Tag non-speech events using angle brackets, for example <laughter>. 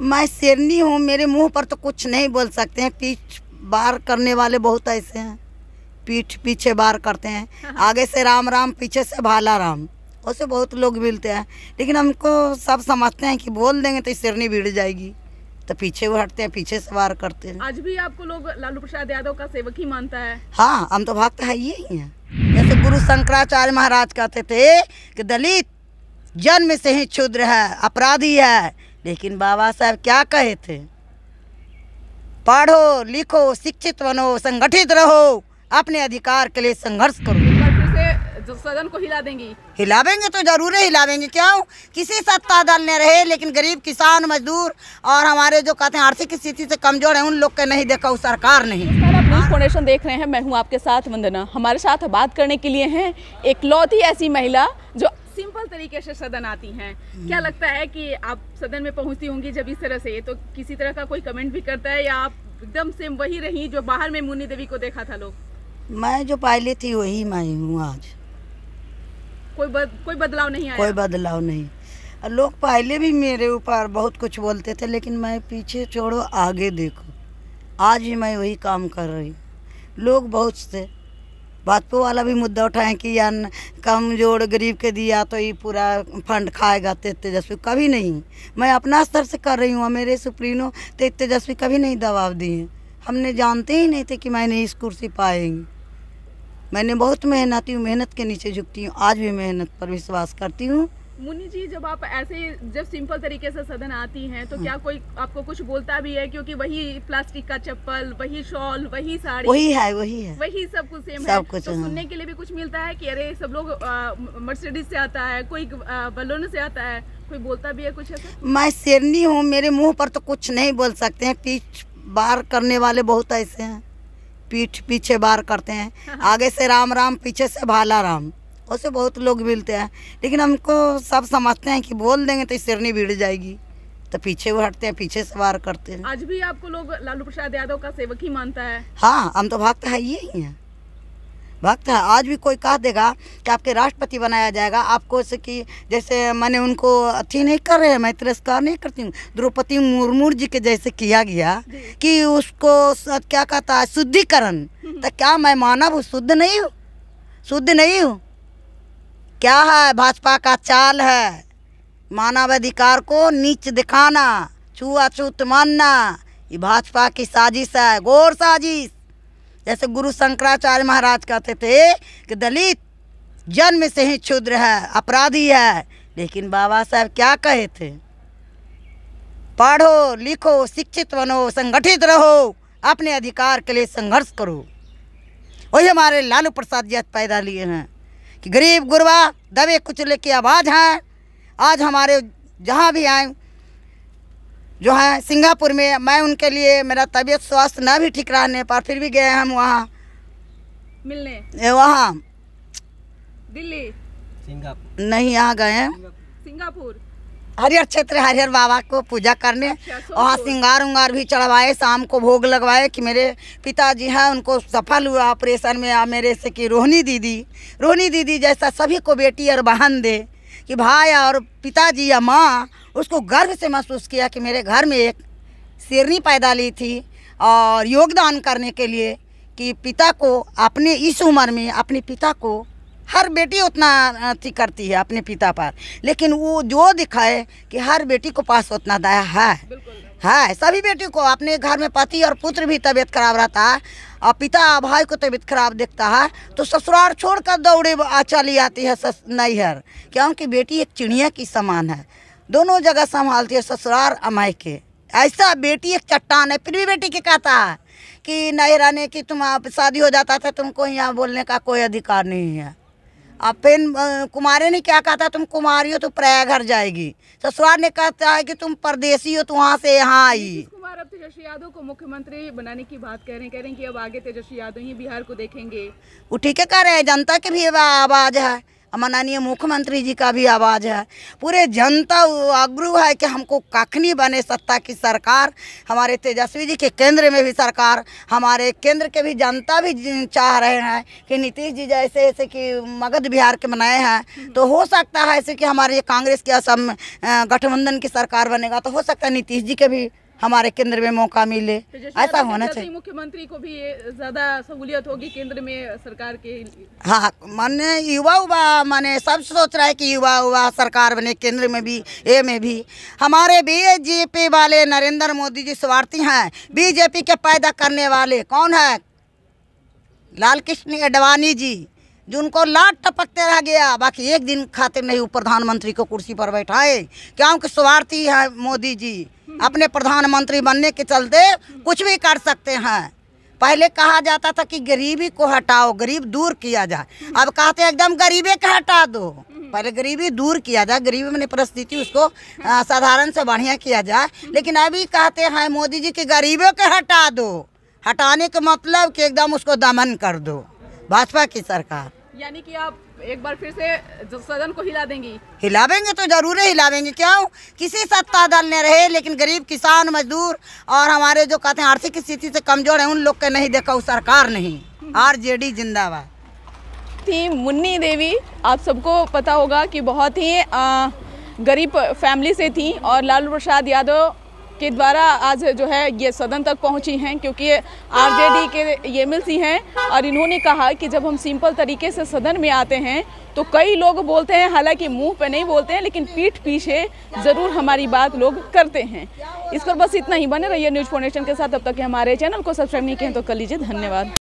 मैं शेरनी हूँ मेरे मुंह पर तो कुछ नहीं बोल सकते हैं पीछ बार करने वाले बहुत ऐसे हैं पीठ पीछे बार करते हैं <laughs> आगे से राम राम पीछे से भाला राम उससे बहुत लोग मिलते हैं लेकिन हमको सब समझते हैं कि बोल देंगे तो शेरनी भिड़ जाएगी तो पीछे वो हटते हैं पीछे से वार करते हैं आज भी आपको लोग लालू प्रसाद यादव का सेवक ही मानता है हाँ हम तो भक्त है ये ही है जैसे गुरु शंकराचार्य महाराज कहते थे कि दलित जन्म से ही क्षुद्र है अपराधी है लेकिन बाबा साहब क्या कहे थे पढ़ो लिखो शिक्षित बनो संगठित रहो अपने अधिकार के लिए संघर्ष करो सदन को हिला देंगी हिलावेंगे तो जरूर हिलावेंगे क्यों किसी सत्ता दल ने रहे लेकिन गरीब किसान मजदूर और हमारे जो कहते हैं आर्थिक स्थिति से कमजोर है उन लोग के नहीं देखा सरकार नहीं फाउंडेशन देख रहे हैं मैं हूँ आपके साथ वंदना हमारे साथ बात करने के लिए हैं एक लौती ऐसी महिला जो सिंपल तरीके से सदन आती हैं क्या लगता है कि आप सदन में पहुंचती होंगी जब इस तरह से तो किसी तरह का कोई कमेंट भी करता है या आप एकदम सेम वही रही जो बाहर में मुन्नी देवी को देखा था लोग मैं जो पहले थी वही मैं हूँ आज कोई बद, कोई बदलाव नहीं आया कोई बदलाव नहीं लोग पहले भी मेरे ऊपर बहुत कुछ बोलते थे लेकिन मैं पीछे छोड़ो आगे देखो आज ही मैं वही काम कर रही लोग बहुत से भाजपा वाला भी मुद्दा उठाएं कि यार कमजोर गरीब के दिया तो ये पूरा फंड खाएगा तो तेजस्वी कभी नहीं मैं अपना स्तर से कर रही हूँ मेरे सुप्रीनो तो तेजस्वी कभी नहीं दबाव दिए हमने जानते ही नहीं थे कि मैंने इस कुर्सी पाएंगी मैंने बहुत मेहनती हूँ मेहनत के नीचे झुकती हूँ आज भी मेहनत पर विश्वास करती हूँ मुनि जी जब आप ऐसे जब सिंपल तरीके से सदन आती हैं तो क्या हम्म। कोई आपको कुछ बोलता भी है क्योंकि वही प्लास्टिक का चप्पल वही शॉल वही साड़ी वही है वही है वही सब कुछ सेम सब है कुछ तो हाँ। सुनने के लिए भी कुछ मिलता है कि अरे सब लोग मर्सिडीज से आता है कोई बलोन से आता है कोई बोलता भी है कुछ ऐसा मैं शेरनी हूँ मेरे मुँह पर तो कुछ नहीं बोल सकते है पीठ बार करने वाले बहुत ऐसे है पीठ पीछे बार करते हैं हाँ। आगे से राम राम पीछे से भाला राम ऐसे बहुत लोग मिलते हैं लेकिन हमको सब समझते हैं कि बोल देंगे तो सिरनी भीड़ जाएगी तो पीछे वो हटते हैं पीछे सवार करते हैं आज भी आपको लोग लालू प्रसाद यादव का सेवक ही मानता है हाँ हम तो भक्त है ये ही हैं भक्त है आज भी कोई कह देगा कि आपके राष्ट्रपति बनाया जाएगा आपको ऐसे कि जैसे मैंने उनको अथी नहीं कर रहे मैं तिरस्कार नहीं करती हूँ द्रौपदी मुर्मू जी के जैसे किया गया कि उसको क्या कहता है शुद्धिकरण तो क्या मैं मानव शुद्ध नहीं हूँ शुद्ध नहीं हूँ क्या है भाजपा का चाल है मानवाधिकार को नीच दिखाना छुआछूत मानना ये भाजपा की साजिश है गौर साजिश जैसे गुरु शंकराचार्य महाराज कहते थे कि दलित जन्म से ही क्षुद्र है अपराधी है लेकिन बाबा साहब क्या कहे थे पढ़ो लिखो शिक्षित बनो संगठित रहो अपने अधिकार के लिए संघर्ष करो वही हमारे लालू प्रसाद जी पैदा लिए हैं कि गरीब गुरबा दबे कुचले की आवाज़ हैं आज हमारे जहाँ भी आए जो हैं सिंगापुर में मैं उनके लिए मेरा तबीयत स्वास्थ्य ना भी ठीक रहने पर फिर भी गए हम वहाँ मिलने वहाँ दिल्ली सिंगापुर नहीं यहाँ गए हैं सिंगापुर हरिहर क्षेत्र हरिहर बाबा को पूजा करने वहाँ अच्छा, श्रृंगार उंगार भी चढ़वाए शाम को भोग लगवाए कि मेरे पिताजी हैं उनको सफल हुआ ऑपरेशन में आ मेरे से कि रोहनी दीदी रोहनी दीदी जैसा सभी को बेटी और बहन दे कि भाई और पिताजी या माँ उसको गर्व से महसूस किया कि मेरे घर में एक शेरनी पैदा ली थी और योगदान करने के लिए कि पिता को अपने इस उम्र में अपने पिता को हर बेटी उतना अथी करती है अपने पिता पर लेकिन वो जो दिखाए कि हर बेटी को पास उतना दया है है सभी बेटियों को अपने घर में पति और पुत्र भी तबीयत खराब रहता है और पिता भाई को तबीयत खराब देखता है तो ससुराल छोड़कर दौड़े चली आती है सस नैहर क्योंकि बेटी एक चिड़िया की समान है दोनों जगह संभालती है ससुराल अमाई के ऐसा बेटी एक चट्टान है फिर भी बेटी के कहता है कि नहीं रहने की तुम शादी हो जाता था तुमको यहाँ बोलने का कोई अधिकार नहीं है अब फिर कुमारे ने क्या कहा था तुम कुमारी हो तो घर जाएगी ससुराल ने कहा है कि तुम परदेसी हो तो वहाँ से यहाँ आई कुमार अब तेजस्वी यादव को मुख्यमंत्री बनाने की बात कह रहे हैं कह रहे हैं कि अब आगे तेजस्वी यादव ही बिहार को देखेंगे वो ठीक है कह रहे हैं जनता की भी आवाज है माननीय मुख्यमंत्री जी का भी आवाज़ है पूरे जनता आग्रह है कि हमको कखनी बने सत्ता की सरकार हमारे तेजस्वी जी के केंद्र में भी सरकार हमारे केंद्र के भी जनता भी चाह रहे हैं कि नीतीश जी जैसे ऐसे कि मगध बिहार के बनाए हैं तो हो सकता है ऐसे कि हमारे कांग्रेस के असम गठबंधन की सरकार बनेगा तो हो सकता है नीतीश जी के भी हमारे केंद्र में मौका मिले तो ऐसा होना चाहिए मुख्यमंत्री को भी ज्यादा सहूलियत होगी केंद्र में सरकार के हाँ माने युवा युवा माने सब सोच रहा है कि युवा युवा सरकार बने केंद्र में भी ए में भी हमारे बीजेपी वाले नरेंद्र मोदी जी स्वार्थी हैं बीजेपी के पैदा करने वाले कौन है लाल कृष्ण अडवाणी जी जो उनको लाट टपकते रह गया बाकी एक दिन खातिर नहीं प्रधानमंत्री को कुर्सी पर बैठाए क्योंकि स्वार्थी है मोदी जी अपने प्रधानमंत्री बनने के चलते कुछ भी कर सकते हैं पहले कहा जाता था कि गरीबी को हटाओ गरीब दूर किया जाए अब कहते हैं एकदम गरीबे का हटा दो पहले गरीबी दूर किया जाए गरीबी में परिस्थिति उसको साधारण से बढ़िया किया जाए लेकिन अभी कहते हैं मोदी जी कि गरीबों के हटा दो हटाने का मतलब कि एकदम उसको दमन कर दो भाजपा की सरकार यानी कि आप एक बार फिर से सदन को हिला देंगी हिलावेंगे तो जरूर हिलावेंगे क्यों किसी सत्ता दल ने रहे लेकिन गरीब किसान मजदूर और हमारे जो कहते हैं आर्थिक स्थिति से कमजोर है उन लोग के नहीं देखा वो सरकार नहीं आर जे डी जिंदाबाद थी मुन्नी देवी आप सबको पता होगा कि बहुत ही गरीब फैमिली से थी और लालू प्रसाद यादव के द्वारा आज जो है ये सदन तक पहुंची हैं क्योंकि जे आरजेडी के ये मिलसी हैं और इन्होंने कहा कि जब हम सिंपल तरीके से सदन में आते हैं तो कई लोग बोलते हैं हालांकि मुंह पे नहीं बोलते हैं लेकिन पीठ पीछे ज़रूर हमारी बात लोग करते हैं इस पर बस इतना ही बने रहिए न्यूज़ फाउंडेशन के साथ तब तक हमारे चैनल को सब्सक्राइब नहीं किया तो कर लीजिए धन्यवाद